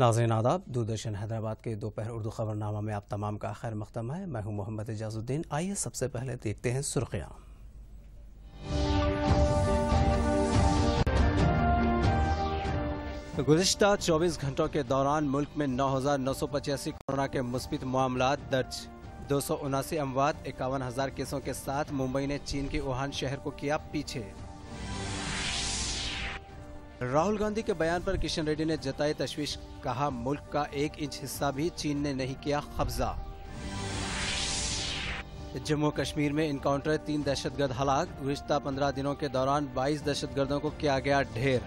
नाजरन आदाब दूरदर्शन हैदराबाद के दोपहर उर्दू खबरनामा में आप तमाम का खैर मकदम है मैं हूं मोहम्मद एजाजुद्दीन आइए सबसे पहले देखते हैं सुर्खियाँ गुजशत 24 घंटों के दौरान मुल्क में नौ हज़ार नौ सौ पचासी कोरोना के मुस्बित मामला दर्ज दो सौ उनासी अमवात इक्यावन हज़ार केसों के साथ मुंबई ने चीन के वुहान शहर को किया पीछे राहुल गांधी के बयान पर किशन रेड्डी ने जताई तशवीश कहा मुल्क का एक इंच हिस्सा भी चीन ने नहीं किया कब्जा जम्मू कश्मीर में इनकाउंटर तीन दहशतगर्द हलाक गुजता पंद्रह दिनों के दौरान बाईस दहशतगर्दों को किया गया ढेर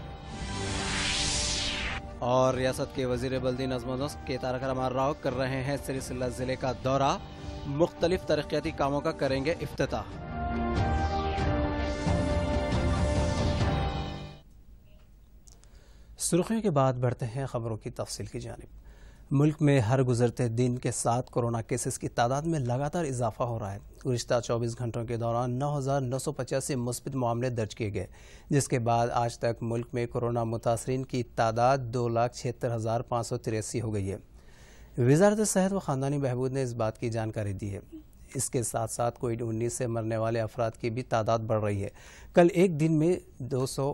और रियासत के वजीर बल्दी नजमों के तारक रमान राव कर रहे हैं सिरसिल्ला जिले का दौरा मुख्तलिफ तरक्याती कामों का करेंगे अफ्ताह सुर्खियों के बाद बढ़ते हैं खबरों की तफसील की जानब मुल्क में हर गुजरते दिन के साथ कोरोना केसेस की तादाद में लगातार इजाफा हो रहा है गुजशत चौबीस घंटों के दौरान नौ हज़ार नौ सौ पचासी मुस्बित मामले दर्ज किए गए जिसके बाद आज तक मुल्क में कोरोना मुतासरीन की तादाद दो लाख छिहत्तर हज़ार पाँच सौ तिरासी हो गई है वजारत सेहत व ख़ानदानी बहबूद ने इस बात की जानकारी दी है इसके साथ साथ कोविड उन्नीस से मरने वाले अफराद की भी तादाद बढ़ रही है कल एक दिन में दो सौ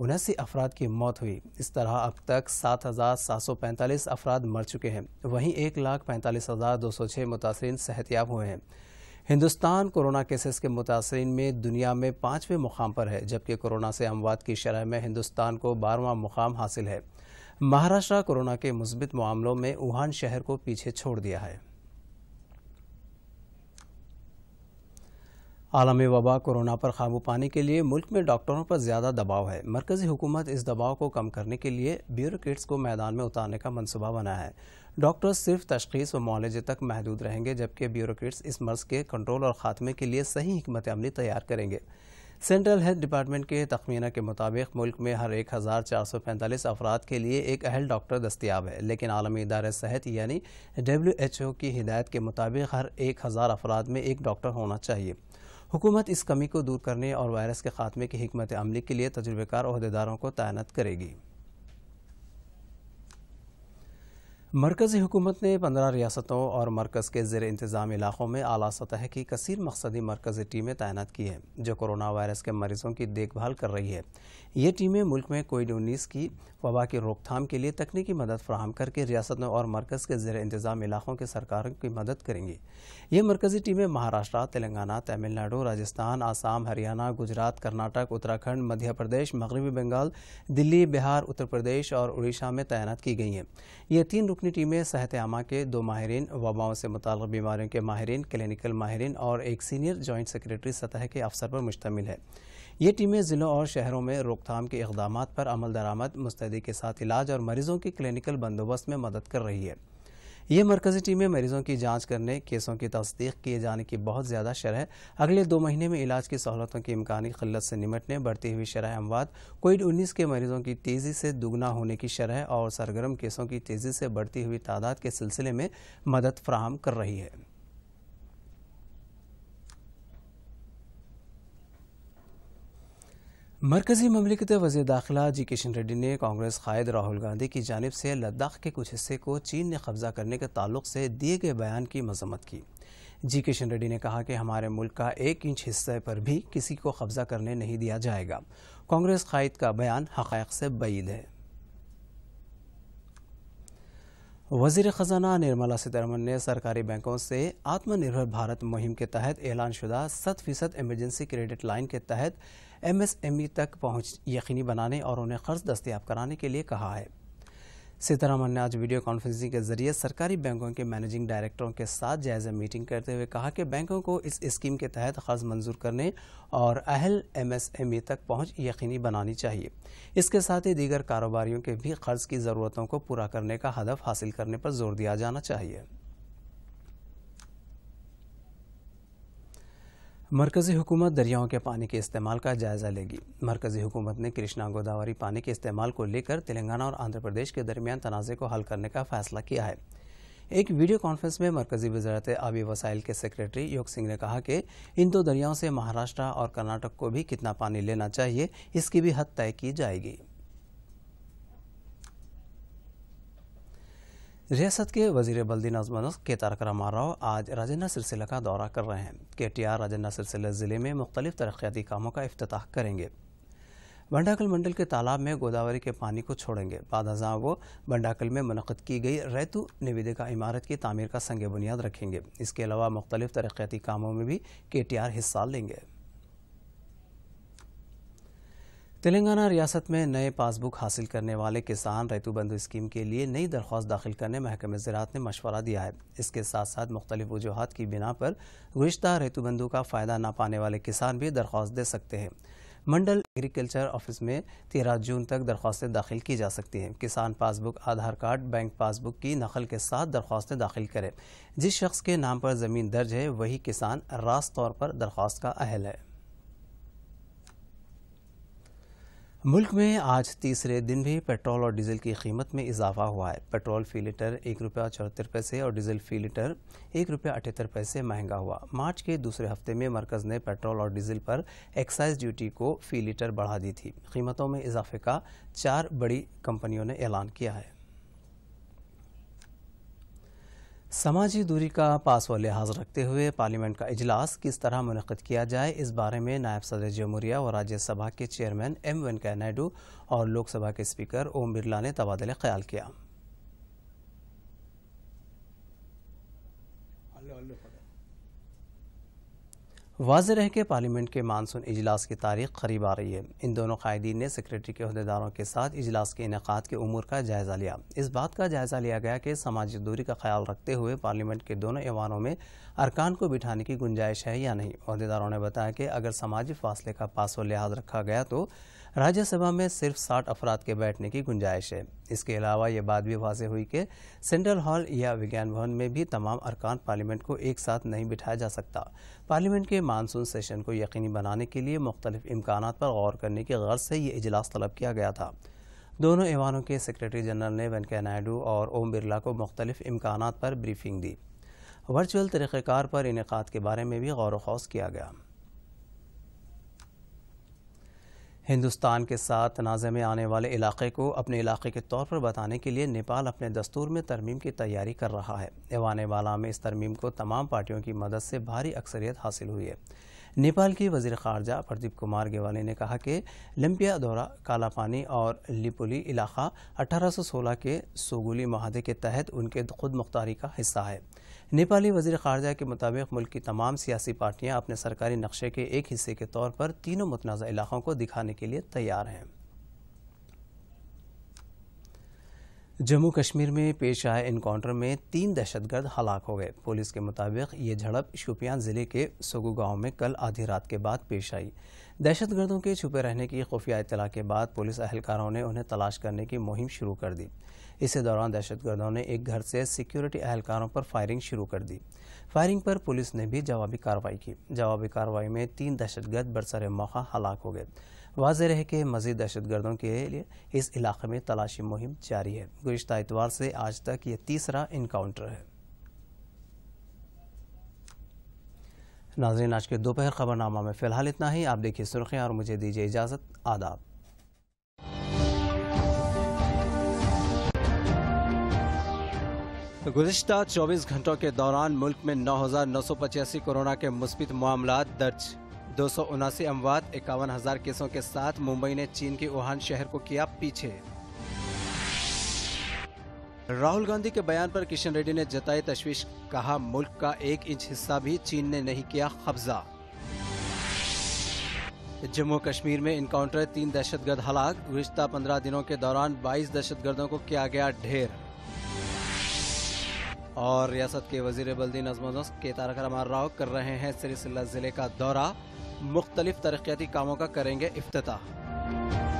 उनासी अफराद की मौत हुई इस तरह अब तक सात हज़ार सात सौ पैंतालीस अफराद मर चुके हैं वहीं एक लाख पैंतालीस हज़ार दो सौ छः मुतासरीन सेहतियाब हुए हैं हिंदुस्तान कोरोना केसेस के मुतासरीन में दुनिया में पाँचवें मुकाम पर है जबकि कोरोना से अमवात की शरह में हिंदुस्तान को बारहवां मुकाम हासिल है महाराष्ट्र कोरोना के मुस्बित मामलों में वुहान शहर को पीछे छोड़ दिया है आलम वबा कोरोना पर काबू पाने के लिए मुल्क में डॉक्टरों पर ज़्यादा दबाव है मरकज़ी हुकूमत इस दबाव को कम करने के लिए ब्यूरोट्स को मैदान में उतारने का मनसूबा बना है डॉक्टर्स सिर्फ तशखीस व मुआलजे तक महदूद रहेंगे जबकि ब्यूरोट्स इस मर्ज़ के कंट्रोल और ख़ात्मे के लिए सही हमत अमली तैयार करेंगे सेंट्रल हेल्थ डिपार्टमेंट के तखमीना के मुताबिक मुल्क में हर एक हज़ार चार सौ पैंतालीस अफराद के लिए एक अहल डॉक्टर दस्तियाब है लेकिन आलमी इदार सेहत यानी डब्ल्यू एच ओ की हिदायत के मुताबिक हर एक हज़ार अफराद में एक डॉक्टर होना चाहिए हुकूमत इस कमी को दूर करने और वायरस के खात्मे की हमत अमली के लिए तजुर्बेकार अहदेदारों को तैनात करेगी मरकज़ी हुकूमत ने पंद्रह रियासतों और मरकज़ के जेर इंतज़ाम इलाकों में अली सतह की कसर मकसदी मरकज़ी टीमें तैनात की हैं जो कोरोना वायरस के मरीज़ों की देखभाल कर रही है ये टीमें मुल्क में कोविड उन्नीस की वबा की रोकथाम के लिए तकनीकी मदद फराहम करके रियासतों और मरकज़ के जेर इंतज़ाम इलाकों के सरकारों की मदद करेंगी ये मरकज़ी टीमें महाराष्ट्र तेलंगाना तमिलनाडु राजस्थान आसाम हरियाणा गुजरात कर्नाटक उत्तराखंड मध्य प्रदेश मगरबी बंगाल दिल्ली बिहार उत्तर प्रदेश और उड़ीसा में तैनात की गई हैं ये तीन अपनी टीमें सेहत आमा के दो माहरीन वबाओं से मुतल बीमारियों के माहरीन क्लिनिकल माहरीन और एक सीनियर जॉइंट सेक्रेटरी सतह के अफसर पर मुश्तमिल है ये टीमें ज़िलों और शहरों में रोकथाम के इकदाम पर अमल दरामद मुस्तैदी के साथ इलाज और मरीज़ों की क्लिनिकल बंदोबस्त में मदद कर रही है ये मरकजी टीमें मरीजों की जाँच करने केसों की तस्दीक किए जाने की बहुत ज़्यादा शरह अगले दो महीने में इलाज की सहूलतों की इम्कानी खिलत से निमटने बढ़ती हुई शरह अमवाद कोविड उन्नीस के मरीजों की तेज़ी से दुगना होने की शरह और सरगर्म केसों की तेज़ी से बढ़ती हुई तादाद के सिलसिले में मदद फ्राहम कर रही है मरकजी ममलिकत वजी दाखिला जी किशन रेड्डी ने कांग्रेस कायद राहुल गांधी की जानब से लद्दाख के कुछ हिस्से को चीन ने कब्जा करने के ताल्लुक से दिए गए बयान की मजम्मत की जी किशन रेड्डी ने कहा कि हमारे मुल्क का एक इंच हिस्से पर भी किसी को कब्जा करने नहीं दिया जाएगा कांग्रेस कायद का बयान हक़ से बैद है वजीर ख़जाना निर्मला सीतारमन ने सरकारी बैंकों से आत्मनिर्भर भारत मुहिम के तहत ऐलान शुदा शत फीसद एमरजेंसी क्रेडिट लाइन के तहत एमएसएमई e तक पहुंच यकीनी बनाने और उन्हें कर्ज दस्तियाब कराने के लिए कहा है सीतारामन ने आज वीडियो कॉन्फ्रेंसिंग के जरिए सरकारी बैंकों के मैनेजिंग डायरेक्टरों के साथ जायजा मीटिंग करते हुए कहा कि बैंकों को इस स्कीम के तहत खर्ज मंजूर करने और अहल एमएसएमई तक पहुंच यकीनी बनानी चाहिए इसके साथ ही दीगर कारोबारियों के भी कर्ज की ज़रूरतों को पूरा करने का हदफ हासिल करने पर जोर दिया जाना चाहिए मरकज़ी हुकूमत दरियाओं के पानी के इस्तेमाल का जायज़ा लेगी मरकज़ी हुकूमत ने कृष्णा गोदावरी पानी के इस्तेमाल को लेकर तेलंगाना और आंध्र प्रदेश के दरमियान तनाज़े को हल करने का फैसला किया है एक वीडियो कॉन्फ्रेंस में मरकजी वजारत आबी वसाइल के सेक्रेटरी योग सिंह ने कहा कि इन दो दरियाओं से महाराष्ट्र और कर्नाटक को भी कितना पानी लेना चाहिए इसकी भी हद तय की जाएगी रियासत के वजीर बल्दी नजमन के तारकरामा राव आज राजेंद्र सिलसिला का दौरा कर रहे हैं के टी आर राजेंद्र सिलसिला ज़िले में मुख्तलिफ तरक्याती कामों का अफ्ताह करेंगे बंडाकल मंडल के तालाब में गोदावरी के पानी को छोड़ेंगे बाद हज़ा वो बंडाकल में मनद की गई रैतु निवेदिका इमारत की तमीर का संग बुनियाद रखेंगे इसके अलावा मुख्तलिफ तरक्याती कामों में भी के टी आर हिस्सा लेंगे तेलंगाना रियासत में नए पासबुक हासिल करने वाले किसान रेतुबंधु स्कीम के लिए नई दरख्वास्त दाखिल करने महकमे ज़रात ने मशवरा दिया है इसके साथ साथ मुख्तलिफ वजूहत की बिना पर गुज्त रेतुबंधु का फ़ायदा ना पाने वाले किसान भी दरख्वास्त दे सकते हैं मंडल एग्रीकल्चर ऑफिस में तेरह जून तक दरख्वास्तें दाखिल की जा सकती हैं किसान passbook Aadhaar card bank passbook की नकल के साथ दरख्वास्तें दाखिल करें जिस शख्स के नाम पर ज़मीन दर्ज है वही किसान रास्त तौर पर दरख्वास्त का अहल है मुल्क में आज तीसरे दिन भी पेट्रोल और डीजल की कीमत में इजाफा हुआ है पेट्रोल फी लीटर एक रुपया चौहत्तर पैसे और डीजल फी लीटर एक रुपया अठहत्तर पैसे महंगा हुआ मार्च के दूसरे हफ्ते में मरकज़ ने पेट्रोल और डीजल पर एक्साइज ड्यूटी को फी लीटर बढ़ा दी थी कीमतों में इजाफे का चार बड़ी कंपनियों ने ऐलान किया है समाजी दूरी का पास व लिहाज रखते हुए पार्लियामेंट का इजलास किस तरह मुनद किया जाए इस बारे में नायब सदर जमहूरिया और राज्यसभा के चेयरमैन एम वेंकैया नायडू और लोकसभा के स्पीकर ओम बिरला ने तबादला ख्याल किया वाज रहे कि पार्लियामेंट के मानसून इजलास की तारीख करीब आ रही है इन दोनों कायदीन ने सेक्रेटरी के अहदेदारों के साथ इजलास के इनका के अमूर का जायज़ा लिया इस बात का जायज़ा लिया गया कि समाजी दूरी का ख्याल रखते हुए पार्लियामेंट के दोनों ऐवानों में अरकान को बिठाने की गुंजाइश है या नहीं अहदेदारों ने बताया कि अगर समाजी फासले का पासो लिहाज रखा गया तो राज्यसभा में सिर्फ साठ अफराद के बैठने की गुंजाइश है इसके अलावा ये बात भी वाजह हुई कि सेंट्रल हॉल या विज्ञान भवन में भी तमाम अरकान पार्लियामेंट को एक साथ नहीं बिठाया जा सकता पार्लियामेंट के मानसून सेशन को यकीनी बनाने के लिए मुख्तलिफ इम्कान पर गौर करने की गर्ज से ये इजलास तलब किया गया था दोनों ईवानों के सेक्रेटरी जनरल ने वेंकैया नायडू और ओम बिरला को मुख्तलिफ इम्कान पर ब्रीफिंग दी वर्चुअल तरीक़ेकार पर इनका के बारे में भी गौर खौस किया गया हिंदुस्तान के साथ तनाज़े में आने वाले इलाके को अपने इलाके के तौर पर बताने के लिए नेपाल अपने दस्तूर में तरमीम की तैयारी कर रहा है एवान वाला में इस तरमीम को तमाम पार्टियों की मदद से भारी अक्सरियत हासिल हुई है नेपाल की वजीर खारजा प्रदीप कुमार गेवाली ने कहा कि लम्पिया दौरा कालापानी और लिपुली इलाका 1816 के सोगुली माहदे के तहत उनके खुद मुख्तारी का हिस्सा है नेपाली वजीर खारजा के मुताबिक मुल्क की तमाम सियासी पार्टियां अपने सरकारी नक्शे के एक हिस्से के तौर पर तीनों मतनाज़ा इलाकों को दिखाने के लिए तैयार हैं जम्मू कश्मीर में पेश आए इनकाउंटर में तीन दहशतगर्द हलाक हो गए पुलिस के मुताबिक ये झड़प शुपियान ज़िले के सोगू गांव में कल आधी रात के बाद पेश आई दहशतगर्दों के छुपे रहने की खुफिया इतला के बाद पुलिस अहलकारों ने उन्हें तलाश करने की मुहिम शुरू कर दी इसी दौरान दहशतगर्दों ने एक घर से सिक्योरिटी अहलकारों पर फायरिंग शुरू कर दी फायरिंग पर पुलिस ने भी जवाबी कार्रवाई की जवाबी कार्रवाई में तीन दहशतगर्द बरसर मौका हलाक हो गए वाज रहे कि मजीद दहशत गर्दों के लिए इस इलाके में तलाशी मुहिम जारी है गुज्त एतवार से आज तक ये तीसरा इनकाउंटर है नाजरीन आज के दोपहर खबरनामा में फ़िलहाल इतना ही आप देखिए सुर्खियाँ और मुझे दीजिए इजाज़त आदाब गुजशत 24 घंटों के दौरान मुल्क में नौ नौ सौ पचासी कोरोना के मुस्बित मामला दर्ज दो सौ उनासी अमवात इक्यावन हजार केसों के साथ मुंबई ने चीन के वुहान शहर को किया पीछे राहुल गांधी के बयान पर किशन रेड्डी ने जताई तशवीश कहा मुल्क का एक इंच हिस्सा भी चीन ने नहीं किया कब्जा जम्मू कश्मीर में इनकाउंटर तीन दहशतगर्द हलाक गुज्ता पंद्रह दिनों के दौरान बाईस दहशतगर्दों को किया गया ढेर और रियासत के वजीर बल्दी नजमों के तारक राव कर रहे हैं सिरसिल्ला जिले का दौरा मुख्तलिफ तरक्याती कामों का करेंगे अफ्ताह